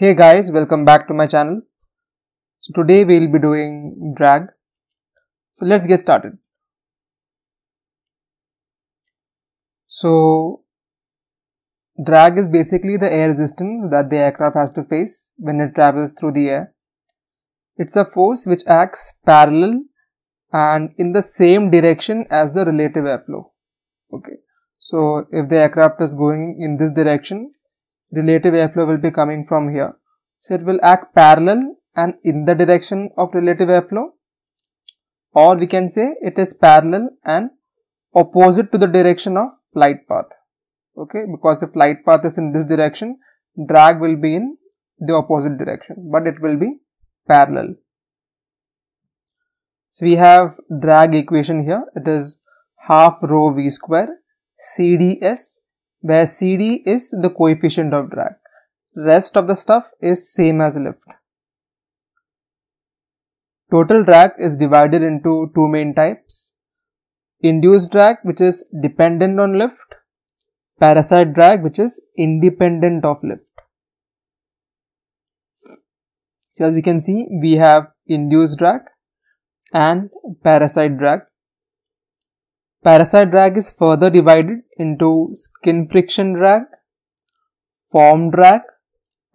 Hey guys, welcome back to my channel. So today we'll be doing drag. So let's get started. So drag is basically the air resistance that the aircraft has to face when it travels through the air. It's a force which acts parallel and in the same direction as the relative airflow. Okay. So if the aircraft is going in this direction, relative airflow will be coming from here. So it will act parallel and in the direction of relative airflow or we can say it is parallel and opposite to the direction of flight path. Okay, because if flight path is in this direction, drag will be in the opposite direction, but it will be parallel. So we have drag equation here. It is half rho v square CDS where CD is the coefficient of drag. Rest of the stuff is same as lift. Total drag is divided into two main types. Induced drag which is dependent on lift. Parasite drag which is independent of lift. So as you can see we have induced drag and parasite drag Parasite drag is further divided into skin friction drag, form drag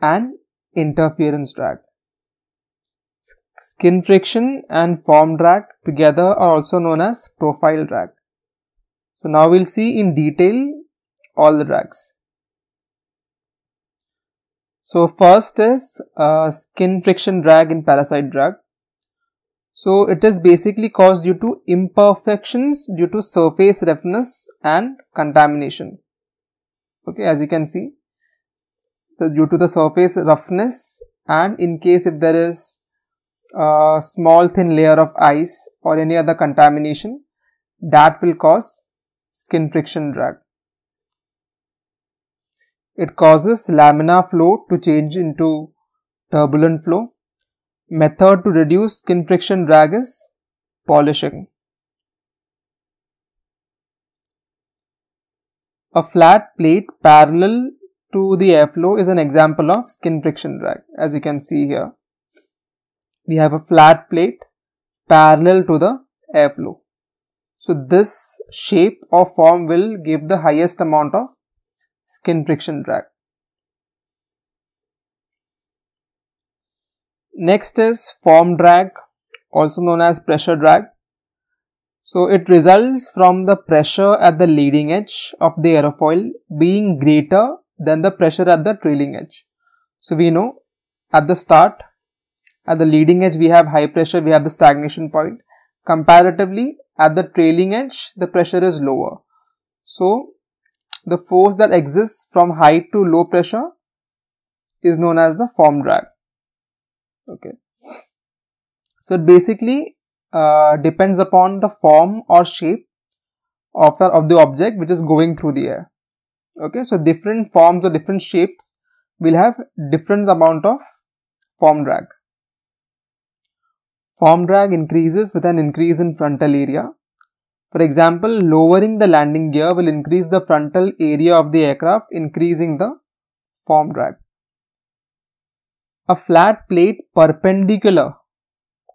and interference drag. Skin friction and form drag together are also known as profile drag. So now we'll see in detail all the drags. So first is uh, skin friction drag in parasite drag. So it is basically caused due to imperfections due to surface roughness and contamination. Okay, as you can see, due to the surface roughness and in case if there is a small thin layer of ice or any other contamination, that will cause skin friction drag. It causes lamina flow to change into turbulent flow Method to reduce skin friction drag is polishing. A flat plate parallel to the airflow is an example of skin friction drag as you can see here. We have a flat plate parallel to the airflow. So this shape or form will give the highest amount of skin friction drag. Next is form drag, also known as pressure drag. So it results from the pressure at the leading edge of the aerofoil being greater than the pressure at the trailing edge. So we know at the start, at the leading edge we have high pressure, we have the stagnation point. Comparatively, at the trailing edge, the pressure is lower. So the force that exists from high to low pressure is known as the form drag okay so it basically uh, depends upon the form or shape of the, of the object which is going through the air okay so different forms or different shapes will have different amount of form drag form drag increases with an increase in frontal area for example lowering the landing gear will increase the frontal area of the aircraft increasing the form drag a flat plate perpendicular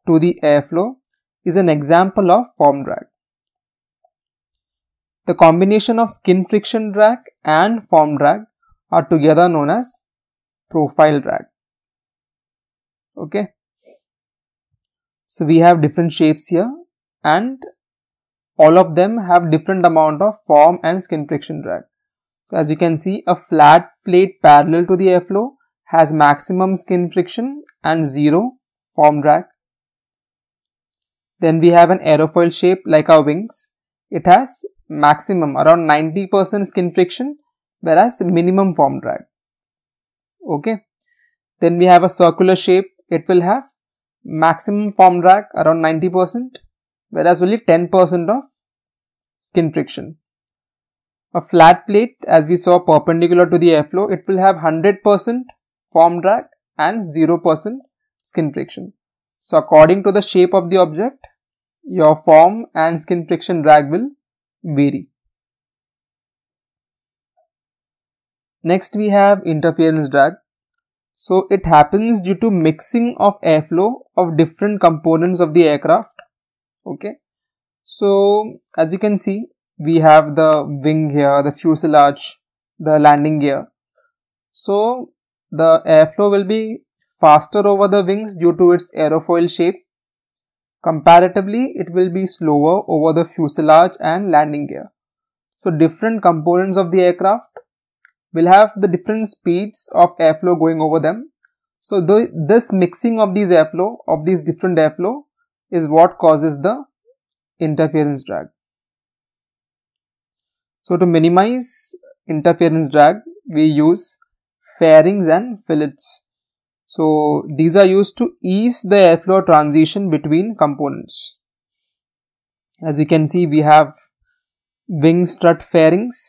to the airflow is an example of form drag. The combination of skin friction drag and form drag are together known as profile drag. Okay. So we have different shapes here and all of them have different amount of form and skin friction drag. So as you can see a flat plate parallel to the airflow has maximum skin friction and zero form drag. Then we have an aerofoil shape like our wings. It has maximum around 90% skin friction whereas minimum form drag. Okay. Then we have a circular shape. It will have maximum form drag around 90% whereas only 10% of skin friction. A flat plate as we saw perpendicular to the airflow, it will have 100% form drag and 0% skin friction. So according to the shape of the object, your form and skin friction drag will vary. Next we have interference drag. So it happens due to mixing of airflow of different components of the aircraft. Okay. So as you can see, we have the wing here, the fuselage, the landing gear. So the airflow will be faster over the wings due to its aerofoil shape. Comparatively, it will be slower over the fuselage and landing gear. So different components of the aircraft will have the different speeds of airflow going over them. So the, this mixing of these airflow, of these different airflow is what causes the interference drag. So to minimize interference drag, we use fairings and fillets. So, these are used to ease the airflow transition between components. As you can see, we have wing strut fairings,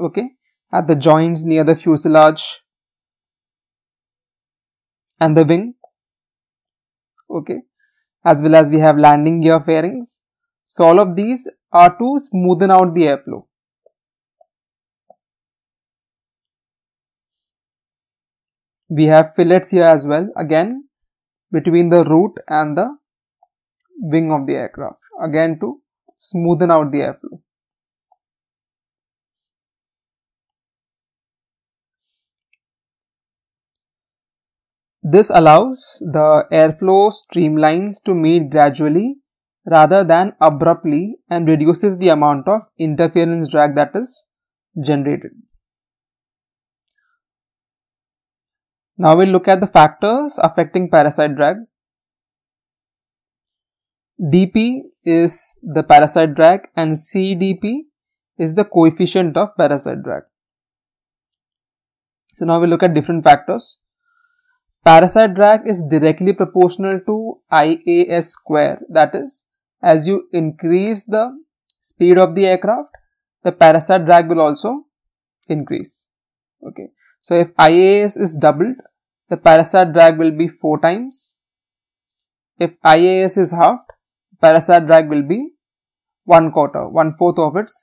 okay, at the joints near the fuselage and the wing, okay, as well as we have landing gear fairings. So, all of these are to smoothen out the airflow. we have fillets here as well again between the root and the wing of the aircraft again to smoothen out the airflow This allows the airflow streamlines to meet gradually rather than abruptly and reduces the amount of interference drag that is generated. Now we'll look at the factors affecting parasite drag. dP is the parasite drag and CdP is the coefficient of parasite drag. So now we look at different factors. Parasite drag is directly proportional to IAS square. That is, as you increase the speed of the aircraft, the parasite drag will also increase. Okay. So if IAS is doubled, the parasite drag will be 4 times. If IAS is halved, parasite drag will be 1 quarter, 1 fourth of its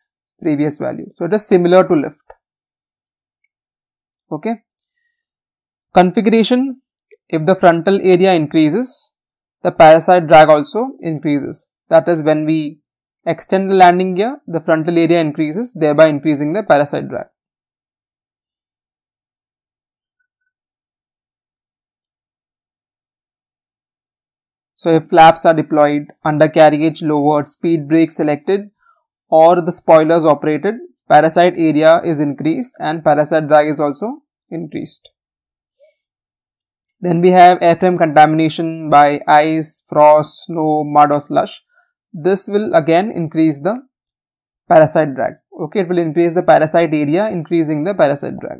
previous value. So, it is similar to lift. Okay. Configuration, if the frontal area increases, the parasite drag also increases. That is when we extend the landing gear, the frontal area increases, thereby increasing the parasite drag. So if flaps are deployed, undercarriage lowered, speed brake selected or the spoilers operated, parasite area is increased and parasite drag is also increased. Then we have airframe contamination by ice, frost, snow, mud or slush. This will again increase the parasite drag. Okay, it will increase the parasite area, increasing the parasite drag.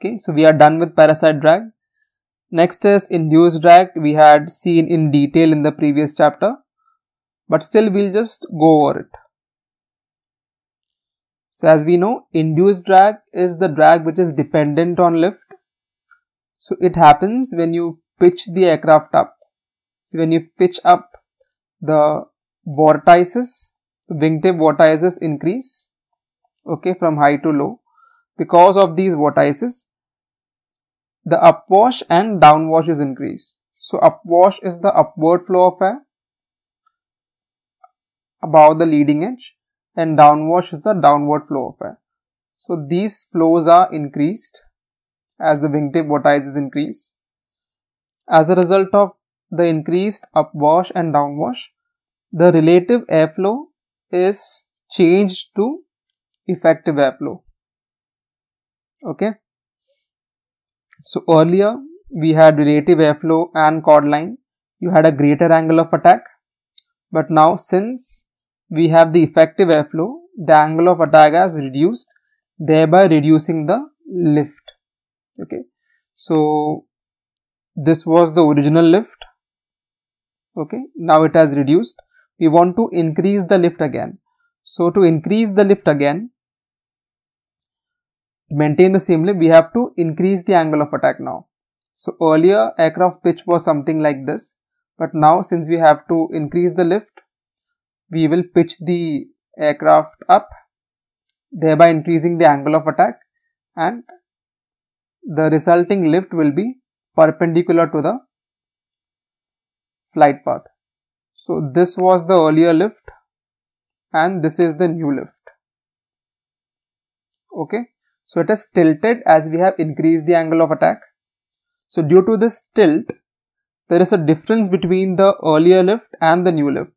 Okay, so we are done with parasite drag. Next is induced drag we had seen in detail in the previous chapter but still we'll just go over it. So as we know induced drag is the drag which is dependent on lift. So it happens when you pitch the aircraft up. So when you pitch up the vortices, wingtip vortices increase okay from high to low. Because of these vortices the upwash and downwash is increased. So upwash is the upward flow of air above the leading edge and downwash is the downward flow of air. So these flows are increased as the wingtip vortices increase. As a result of the increased upwash and downwash, the relative airflow is changed to effective airflow. Okay. So earlier we had relative airflow and chord line. You had a greater angle of attack. But now since we have the effective airflow, the angle of attack has reduced, thereby reducing the lift. Okay. So this was the original lift. Okay. Now it has reduced. We want to increase the lift again. So to increase the lift again, maintain the same lift, we have to increase the angle of attack now. So earlier aircraft pitch was something like this, but now since we have to increase the lift, we will pitch the aircraft up, thereby increasing the angle of attack and the resulting lift will be perpendicular to the flight path. So this was the earlier lift and this is the new lift. Okay. So it is tilted as we have increased the angle of attack. So due to this tilt, there is a difference between the earlier lift and the new lift.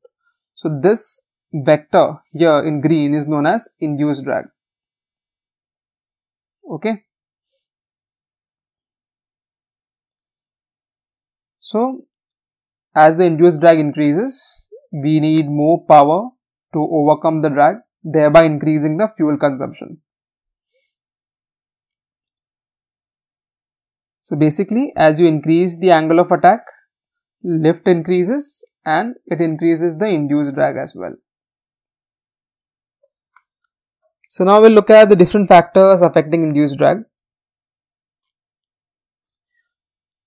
So this vector here in green is known as induced drag. Okay. So as the induced drag increases, we need more power to overcome the drag, thereby increasing the fuel consumption. So basically as you increase the angle of attack, lift increases and it increases the induced drag as well. So now we'll look at the different factors affecting induced drag.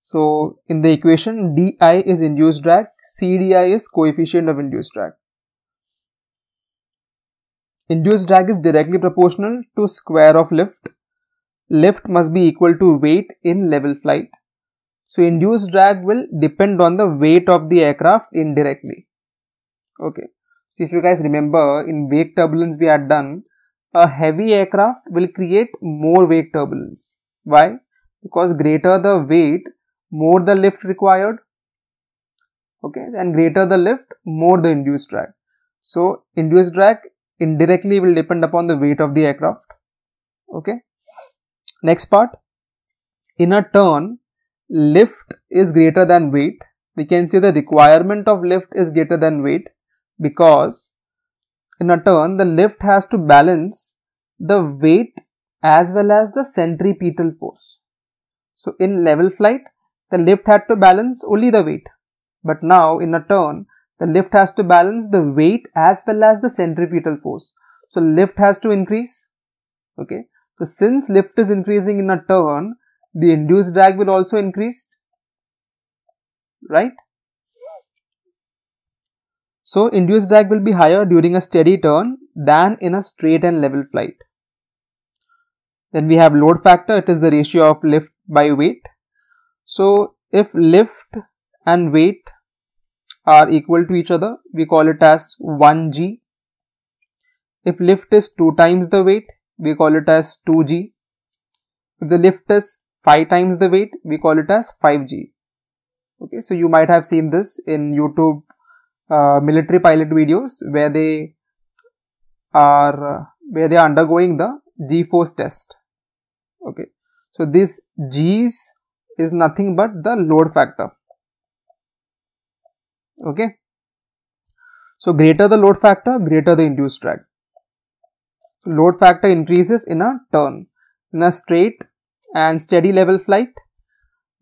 So in the equation di is induced drag, cdi is coefficient of induced drag. Induced drag is directly proportional to square of lift lift must be equal to weight in level flight. So induced drag will depend on the weight of the aircraft indirectly. Okay. So if you guys remember in wake turbulence we had done, a heavy aircraft will create more wake turbulence. Why? Because greater the weight, more the lift required. Okay. And greater the lift, more the induced drag. So induced drag indirectly will depend upon the weight of the aircraft. Okay. Next part, in a turn, lift is greater than weight. We can say the requirement of lift is greater than weight because in a turn, the lift has to balance the weight as well as the centripetal force. So in level flight, the lift had to balance only the weight. But now in a turn, the lift has to balance the weight as well as the centripetal force. So lift has to increase. Okay. So since lift is increasing in a turn, the induced drag will also increase, right? So induced drag will be higher during a steady turn than in a straight and level flight. Then we have load factor, it is the ratio of lift by weight. So if lift and weight are equal to each other, we call it as 1g. If lift is 2 times the weight, we call it as 2G. If the lift is 5 times the weight, we call it as 5G. Okay, so you might have seen this in YouTube uh, military pilot videos where they are uh, where they are undergoing the g-force test. Okay, so this G's is nothing but the load factor. Okay, so greater the load factor, greater the induced drag load factor increases in a turn. In a straight and steady level flight,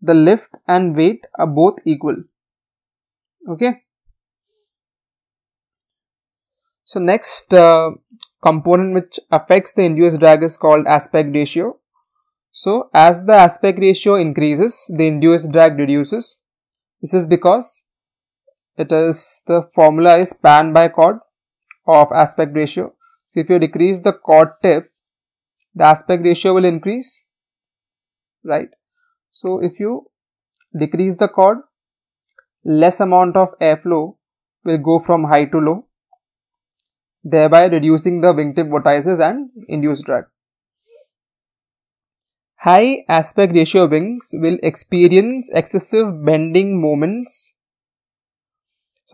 the lift and weight are both equal. Okay. So next uh, component which affects the induced drag is called aspect ratio. So as the aspect ratio increases, the induced drag reduces. This is because it is the formula is span by chord of aspect ratio. So, if you decrease the chord tip, the aspect ratio will increase, right? So, if you decrease the chord, less amount of airflow will go from high to low, thereby reducing the wingtip vortices and induced drag. High aspect ratio wings will experience excessive bending moments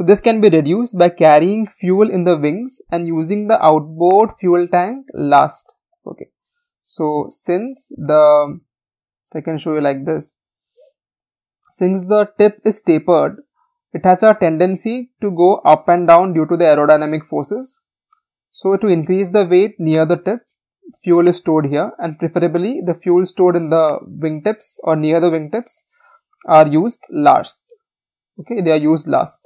so this can be reduced by carrying fuel in the wings and using the outboard fuel tank last. Okay. So since the, if I can show you like this, since the tip is tapered, it has a tendency to go up and down due to the aerodynamic forces. So to increase the weight near the tip, fuel is stored here and preferably the fuel stored in the wingtips or near the wingtips are used last. Okay, they are used last.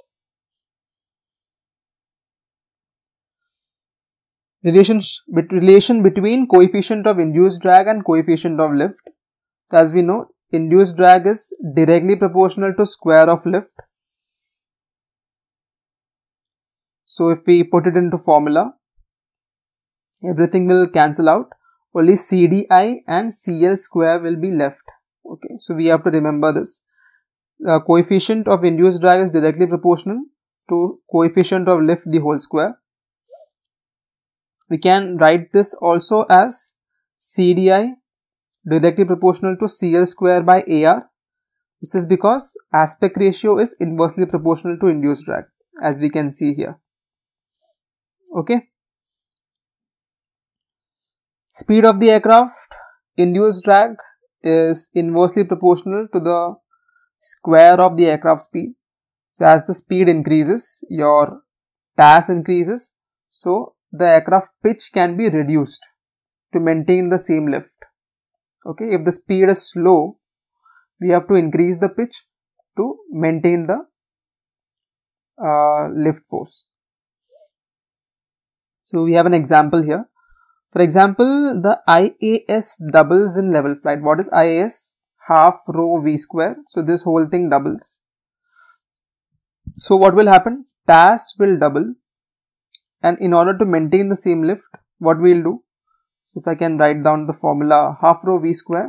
relations bet, relation between coefficient of induced drag and coefficient of lift. So as we know, induced drag is directly proportional to square of lift. So if we put it into formula, everything will cancel out. Only CDI and CL square will be left. Okay, so we have to remember this. The coefficient of induced drag is directly proportional to coefficient of lift the whole square. We can write this also as CDI directly proportional to CL square by AR. This is because aspect ratio is inversely proportional to induced drag as we can see here. Okay. Speed of the aircraft induced drag is inversely proportional to the square of the aircraft speed. So as the speed increases, your TAS increases. So the aircraft pitch can be reduced to maintain the same lift. Okay, if the speed is slow, we have to increase the pitch to maintain the uh, lift force. So we have an example here. For example, the IAS doubles in level flight. What is IAS? Half rho v square. So this whole thing doubles. So what will happen? TAS will double and in order to maintain the same lift what we'll do so if I can write down the formula half rho v square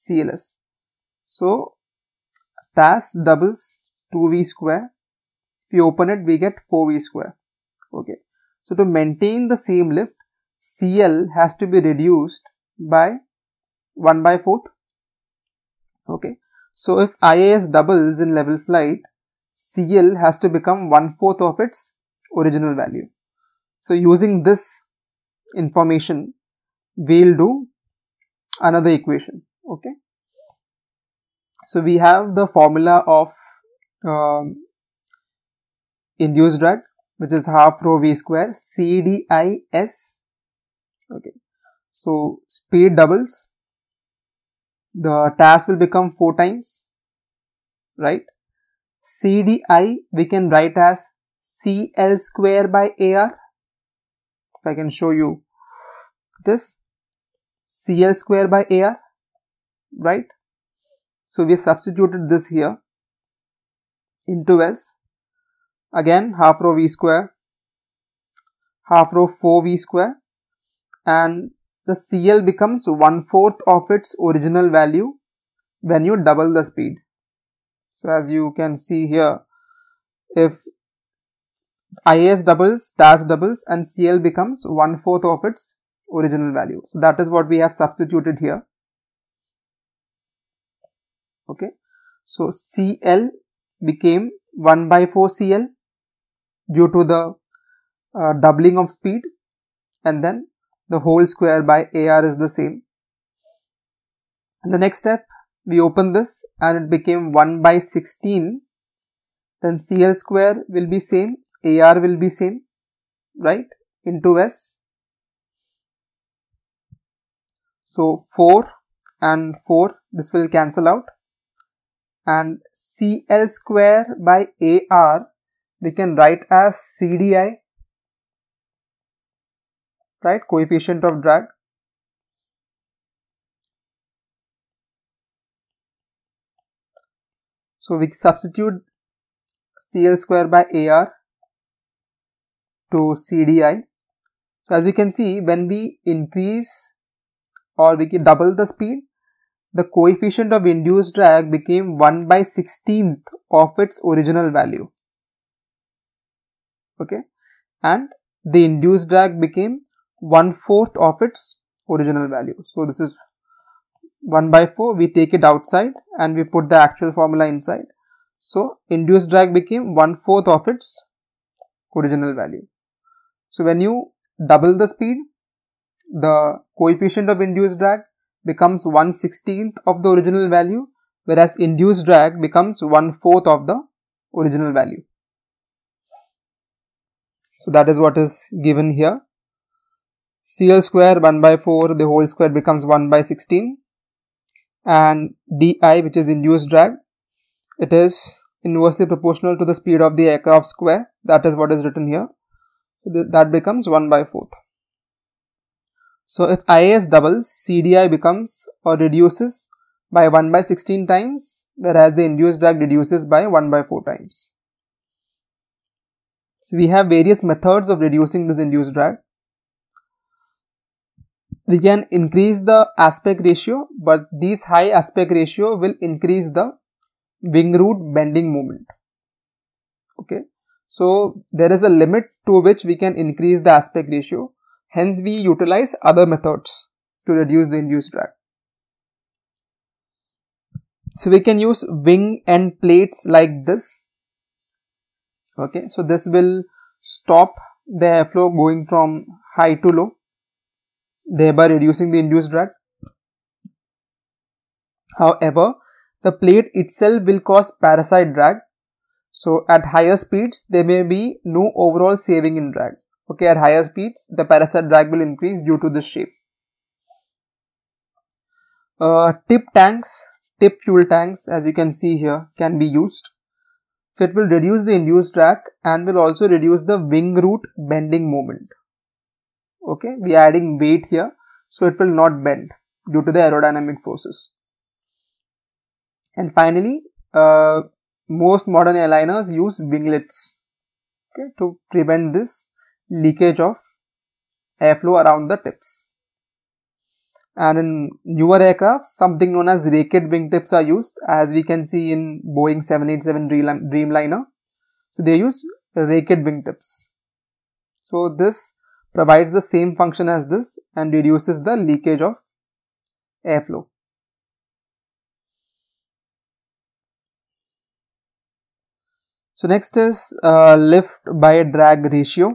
CLS so TAS doubles 2v square if you open it we get 4v square okay so to maintain the same lift CL has to be reduced by 1 by 4th okay so if IAS doubles in level flight CL has to become 1 fourth of its original value so using this information, we'll do another equation. Okay. So we have the formula of um, induced drag, which is half rho v square CDIS. Okay. So speed doubles. The task will become four times, right? CDI we can write as CL square by AR if I can show you this CL square by AR, right? So we substituted this here into S. Again, half row V square, half row 4V square and the CL becomes one fourth of its original value when you double the speed. So as you can see here, if is doubles, TAS doubles and CL becomes one fourth of its original value. So that is what we have substituted here. Okay. So CL became 1 by 4 CL due to the uh, doubling of speed and then the whole square by AR is the same. And the next step, we open this and it became 1 by 16. Then CL square will be same AR will be same, right, into S. So 4 and 4, this will cancel out. And CL square by AR, we can write as CDI, right, coefficient of drag. So we substitute CL square by AR to CDI. So as you can see, when we increase or we double the speed, the coefficient of induced drag became 1 by 16th of its original value. Okay. And the induced drag became 1 fourth of its original value. So this is 1 by 4. We take it outside and we put the actual formula inside. So induced drag became 1 fourth of its original value. So when you double the speed, the coefficient of induced drag becomes 1 16th of the original value, whereas induced drag becomes 1 4th of the original value. So that is what is given here. CL square 1 by 4, the whole square becomes 1 by 16 and DI which is induced drag, it is inversely proportional to the speed of the aircraft square. That is what is written here th that becomes 1 by 4th. So if IAS doubles, CDI becomes or reduces by 1 by 16 times, whereas the induced drag reduces by 1 by 4 times. So we have various methods of reducing this induced drag. We can increase the aspect ratio, but these high aspect ratio will increase the wing root bending moment. Okay. So there is a limit to which we can increase the aspect ratio. Hence we utilize other methods to reduce the induced drag. So we can use wing and plates like this. Okay, so this will stop the airflow going from high to low, thereby reducing the induced drag. However, the plate itself will cause parasite drag so at higher speeds, there may be no overall saving in drag. Okay, at higher speeds, the parasite drag will increase due to this shape. Uh, tip tanks, tip fuel tanks, as you can see here, can be used. So it will reduce the induced drag and will also reduce the wing root bending moment. Okay, we are adding weight here, so it will not bend due to the aerodynamic forces. And finally, uh, most modern airliners use winglets okay, to prevent this leakage of airflow around the tips. And in newer aircraft, something known as raked wingtips are used as we can see in Boeing 787 Dreamliner. So they use raked wingtips. So this provides the same function as this and reduces the leakage of airflow. So next is uh, lift by drag ratio.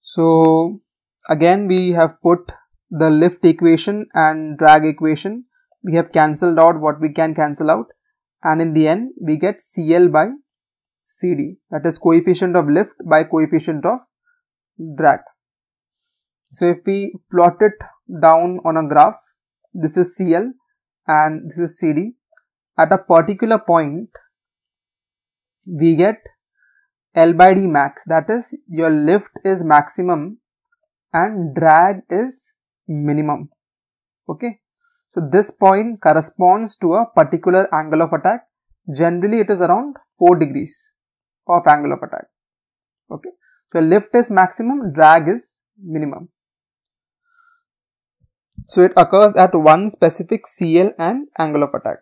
So again we have put the lift equation and drag equation. We have cancelled out what we can cancel out and in the end we get CL by CD that is coefficient of lift by coefficient of drag. So if we plot it down on a graph this is CL and this is CD at a particular point we get L by D max that is your lift is maximum and drag is minimum okay so this point corresponds to a particular angle of attack generally it is around 4 degrees of angle of attack okay so lift is maximum drag is minimum so it occurs at one specific CL and angle of attack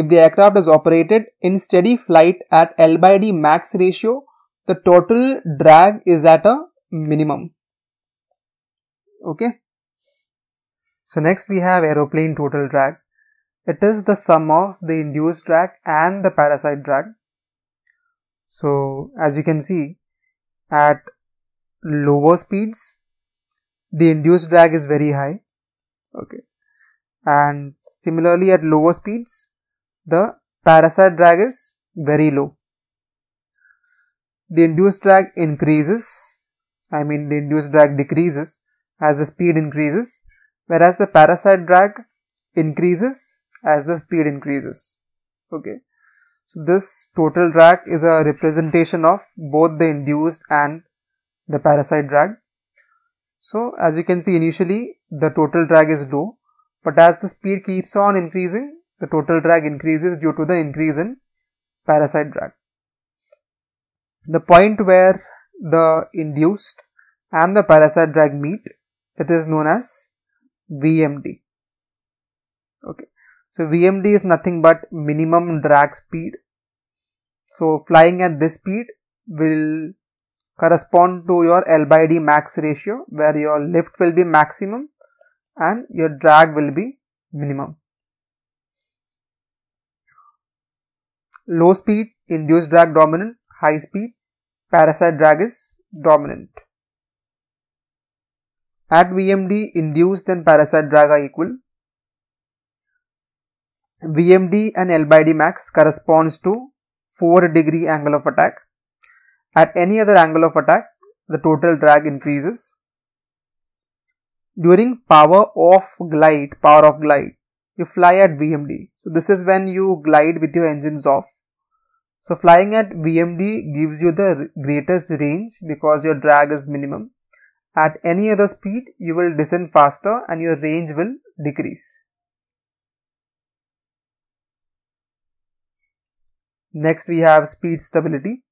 if the aircraft is operated in steady flight at L by D max ratio, the total drag is at a minimum. Okay. So next we have aeroplane total drag. It is the sum of the induced drag and the parasite drag. So as you can see at lower speeds the induced drag is very high. Okay. And similarly at lower speeds the parasite drag is very low. The induced drag increases, I mean the induced drag decreases as the speed increases, whereas the parasite drag increases as the speed increases. Okay. So this total drag is a representation of both the induced and the parasite drag. So as you can see initially the total drag is low but as the speed keeps on increasing the total drag increases due to the increase in parasite drag. The point where the induced and the parasite drag meet, it is known as VMD. Okay. So VMD is nothing but minimum drag speed. So flying at this speed will correspond to your L by D max ratio where your lift will be maximum and your drag will be minimum. Low speed, induced drag dominant, high speed, parasite drag is dominant. At VMD, induced and parasite drag are equal. VMD and L by D max corresponds to 4 degree angle of attack. At any other angle of attack, the total drag increases. During power of glide, power of glide, you fly at VMD. So this is when you glide with your engines off. So flying at VMD gives you the greatest range because your drag is minimum. At any other speed, you will descend faster and your range will decrease. Next we have speed stability.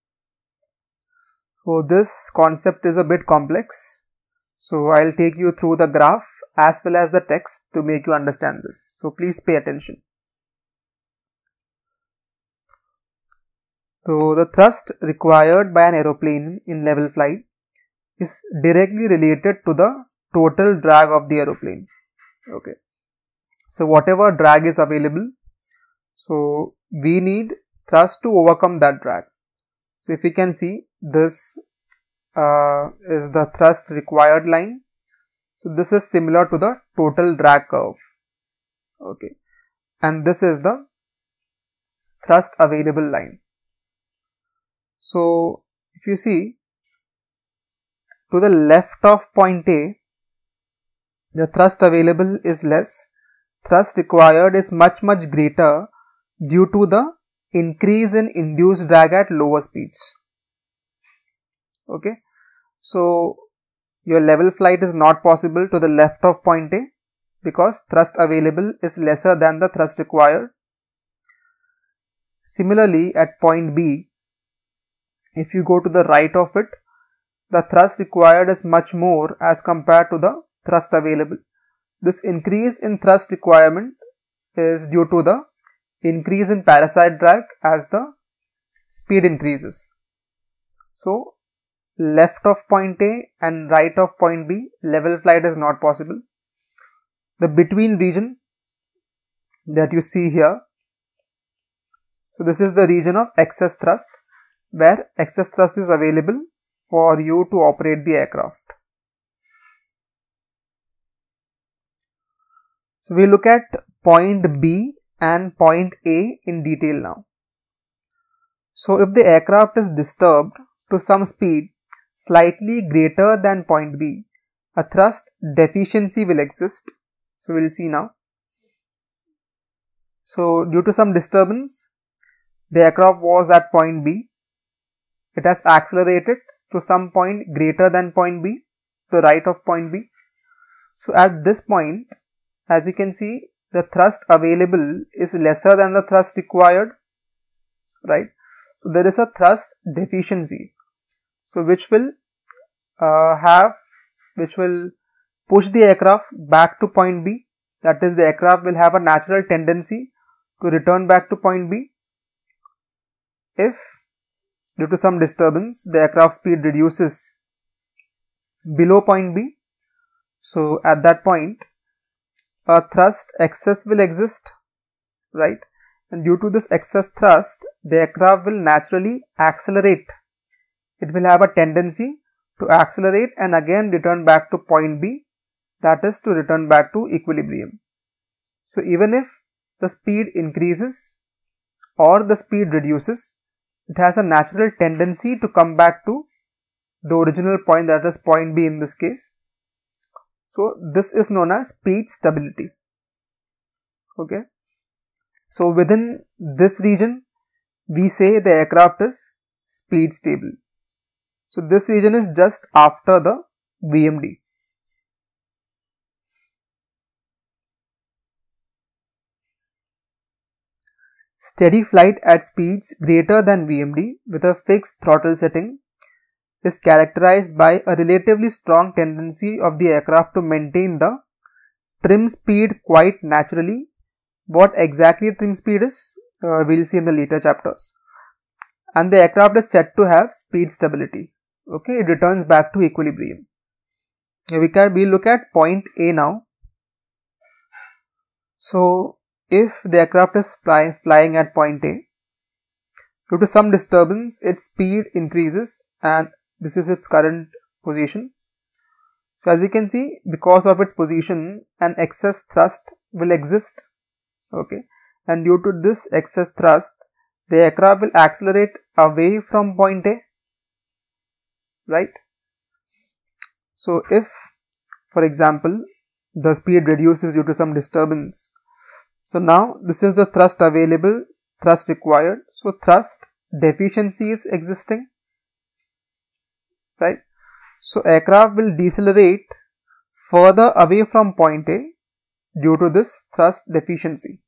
So this concept is a bit complex. So I'll take you through the graph as well as the text to make you understand this. So please pay attention. So the thrust required by an aeroplane in level flight is directly related to the total drag of the aeroplane. Okay. So whatever drag is available, so we need thrust to overcome that drag. So if you can see this uh, is the thrust required line. So this is similar to the total drag curve. Okay. And this is the thrust available line. So, if you see to the left of point A, the thrust available is less, thrust required is much much greater due to the increase in induced drag at lower speeds. Okay. So, your level flight is not possible to the left of point A because thrust available is lesser than the thrust required. Similarly, at point B, if you go to the right of it, the thrust required is much more as compared to the thrust available. This increase in thrust requirement is due to the increase in parasite drag as the speed increases. So, left of point A and right of point B, level flight is not possible. The between region that you see here, so this is the region of excess thrust where excess thrust is available for you to operate the aircraft. So we look at point B and point A in detail now. So if the aircraft is disturbed to some speed slightly greater than point B, a thrust deficiency will exist. So we'll see now. So due to some disturbance, the aircraft was at point B it has accelerated to some point greater than point B, the right of point B. So at this point, as you can see, the thrust available is lesser than the thrust required, right? So there is a thrust deficiency. So which will uh, have, which will push the aircraft back to point B. That is the aircraft will have a natural tendency to return back to point B if Due to some disturbance, the aircraft speed reduces below point B. So, at that point, a thrust excess will exist, right? And due to this excess thrust, the aircraft will naturally accelerate. It will have a tendency to accelerate and again return back to point B, that is to return back to equilibrium. So, even if the speed increases or the speed reduces, it has a natural tendency to come back to the original point that is point B in this case. So this is known as speed stability. Okay. So within this region, we say the aircraft is speed stable. So this region is just after the VMD. Steady flight at speeds greater than VMD with a fixed throttle setting is characterized by a relatively strong tendency of the aircraft to maintain the trim speed quite naturally. What exactly trim speed is, uh, we'll see in the later chapters. And the aircraft is said to have speed stability. Okay, it returns back to equilibrium. Now we can we look at point A now. So if the aircraft is fly, flying at point A. Due to some disturbance, its speed increases and this is its current position. So as you can see, because of its position, an excess thrust will exist. Okay. And due to this excess thrust, the aircraft will accelerate away from point A. Right. So if, for example, the speed reduces due to some disturbance so now this is the thrust available, thrust required. So thrust deficiency is existing, right? So aircraft will decelerate further away from point A due to this thrust deficiency.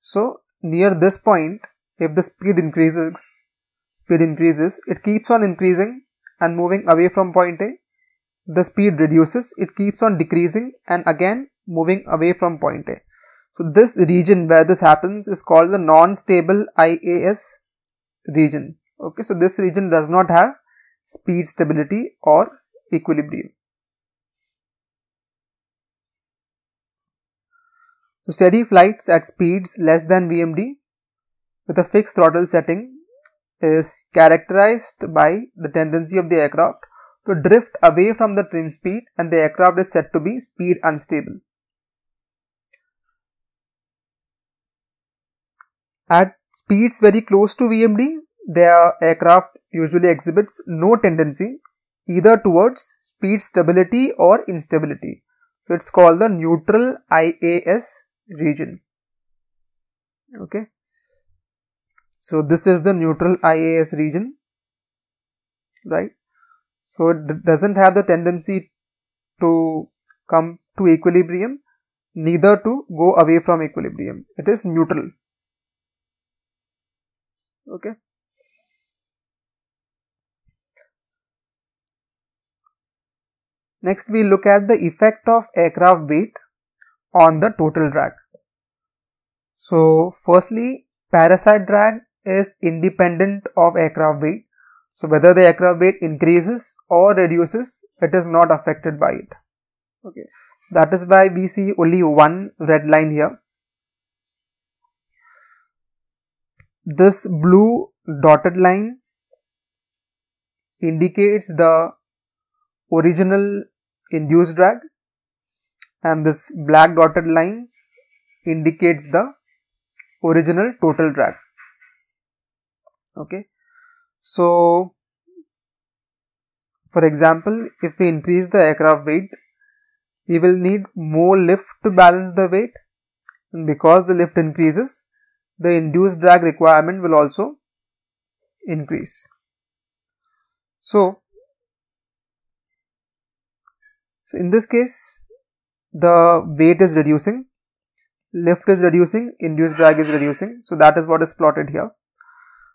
So near this point, if the speed increases, speed increases, it keeps on increasing and moving away from point A. The speed reduces, it keeps on decreasing and again moving away from point A. So this region where this happens is called the non-stable IAS region. Okay, so this region does not have speed stability or equilibrium. So steady flights at speeds less than VMD with a fixed throttle setting is characterized by the tendency of the aircraft to drift away from the trim speed and the aircraft is said to be speed unstable. At speeds very close to VMD, their aircraft usually exhibits no tendency either towards speed stability or instability. So it's called the neutral IAS region. Okay. So this is the neutral IAS region, right? So it doesn't have the tendency to come to equilibrium, neither to go away from equilibrium. It is neutral okay next we look at the effect of aircraft weight on the total drag so firstly parasite drag is independent of aircraft weight so whether the aircraft weight increases or reduces it is not affected by it okay that is why we see only one red line here This blue dotted line indicates the original induced drag and this black dotted lines indicates the original total drag. Okay. So, for example, if we increase the aircraft weight, we will need more lift to balance the weight and because the lift increases, the induced drag requirement will also increase. So, so in this case the weight is reducing, lift is reducing, induced drag is reducing. So that is what is plotted here.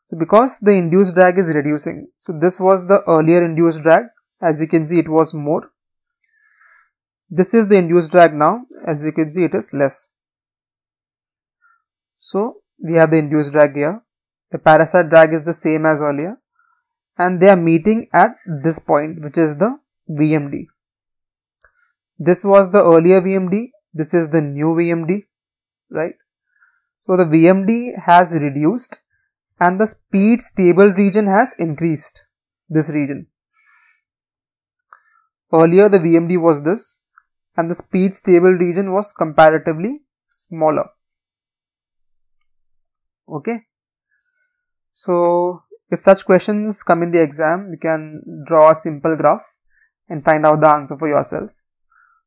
So because the induced drag is reducing, so this was the earlier induced drag as you can see it was more. This is the induced drag now as you can see it is less. So we have the induced drag here. The parasite drag is the same as earlier and they are meeting at this point which is the VMD. This was the earlier VMD, this is the new VMD, right? So the VMD has reduced and the speed stable region has increased, this region. Earlier the VMD was this and the speed stable region was comparatively smaller okay. So, if such questions come in the exam, you can draw a simple graph and find out the answer for yourself.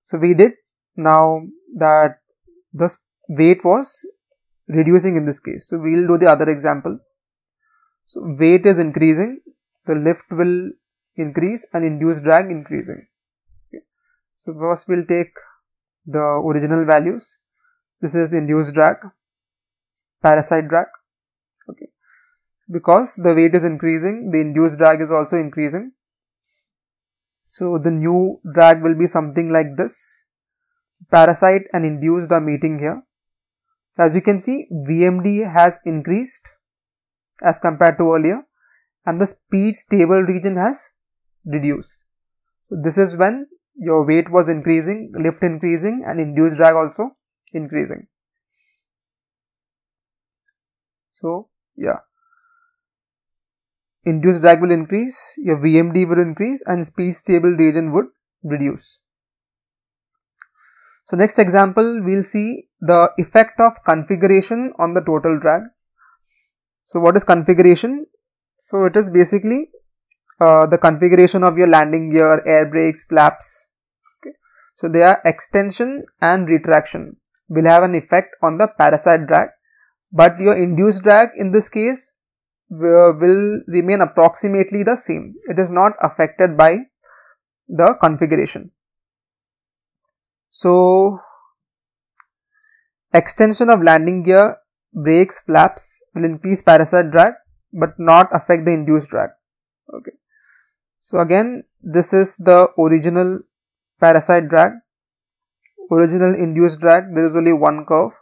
So, we did now that this weight was reducing in this case. So, we will do the other example. So, weight is increasing, the lift will increase and induced drag increasing. Okay. So, first we will take the original values. This is induced drag parasite drag okay because the weight is increasing the induced drag is also increasing so the new drag will be something like this parasite and induced are meeting here as you can see VMD has increased as compared to earlier and the speed stable region has reduced this is when your weight was increasing lift increasing and induced drag also increasing so, yeah. Induced drag will increase, your VMD will increase and speed stable region would reduce. So next example, we'll see the effect of configuration on the total drag. So what is configuration? So it is basically uh, the configuration of your landing gear, air brakes, flaps. So they are extension and retraction will have an effect on the parasite drag but your induced drag in this case will remain approximately the same. It is not affected by the configuration. So, extension of landing gear, brakes, flaps will increase parasite drag but not affect the induced drag. Okay. So, again this is the original parasite drag, original induced drag, there is only one curve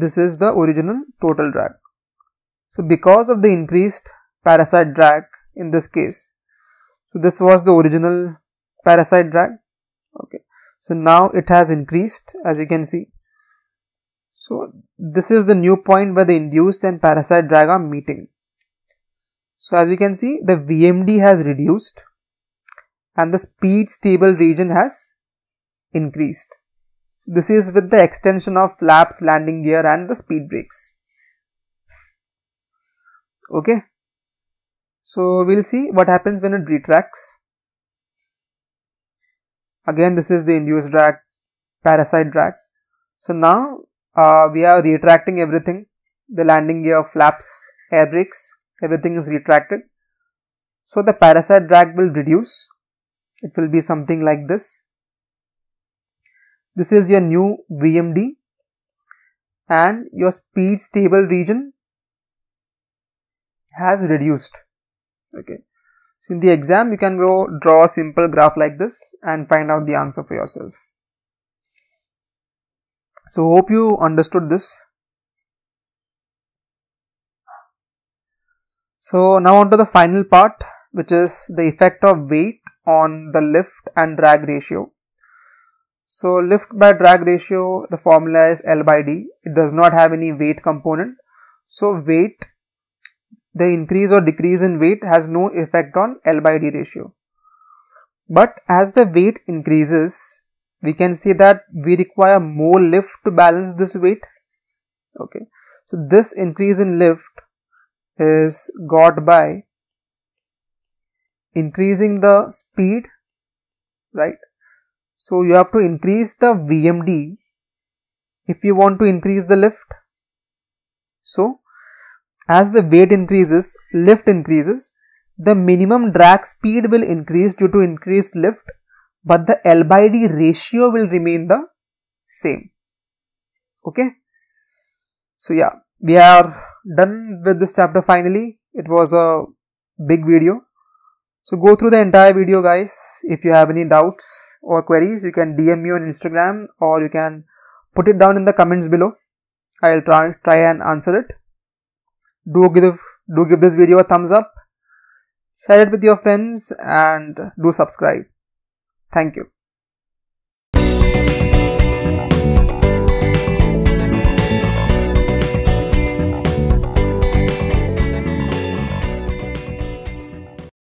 this is the original total drag. So because of the increased parasite drag in this case, so this was the original parasite drag. Okay. So now it has increased as you can see. So this is the new point where the induced and parasite drag are meeting. So as you can see the VMD has reduced and the speed stable region has increased. This is with the extension of flaps, landing gear and the speed brakes. Okay. So we'll see what happens when it retracts. Again, this is the induced drag, parasite drag. So now uh, we are retracting everything. The landing gear, flaps, air brakes, everything is retracted. So the parasite drag will reduce. It will be something like this. This is your new VMD and your speed stable region has reduced. Okay. So in the exam, you can go draw a simple graph like this and find out the answer for yourself. So hope you understood this. So now on to the final part which is the effect of weight on the lift and drag ratio. So lift by drag ratio, the formula is L by D. It does not have any weight component. So weight, the increase or decrease in weight has no effect on L by D ratio. But as the weight increases, we can see that we require more lift to balance this weight. Okay. So this increase in lift is got by increasing the speed, right? So you have to increase the VMD if you want to increase the lift. So as the weight increases, lift increases, the minimum drag speed will increase due to increased lift but the L by D ratio will remain the same. Okay. So yeah, we are done with this chapter finally. It was a big video so go through the entire video guys. If you have any doubts or queries, you can DM me on Instagram or you can put it down in the comments below. I'll try, try and answer it. Do give, do give this video a thumbs up, share it with your friends and do subscribe. Thank you.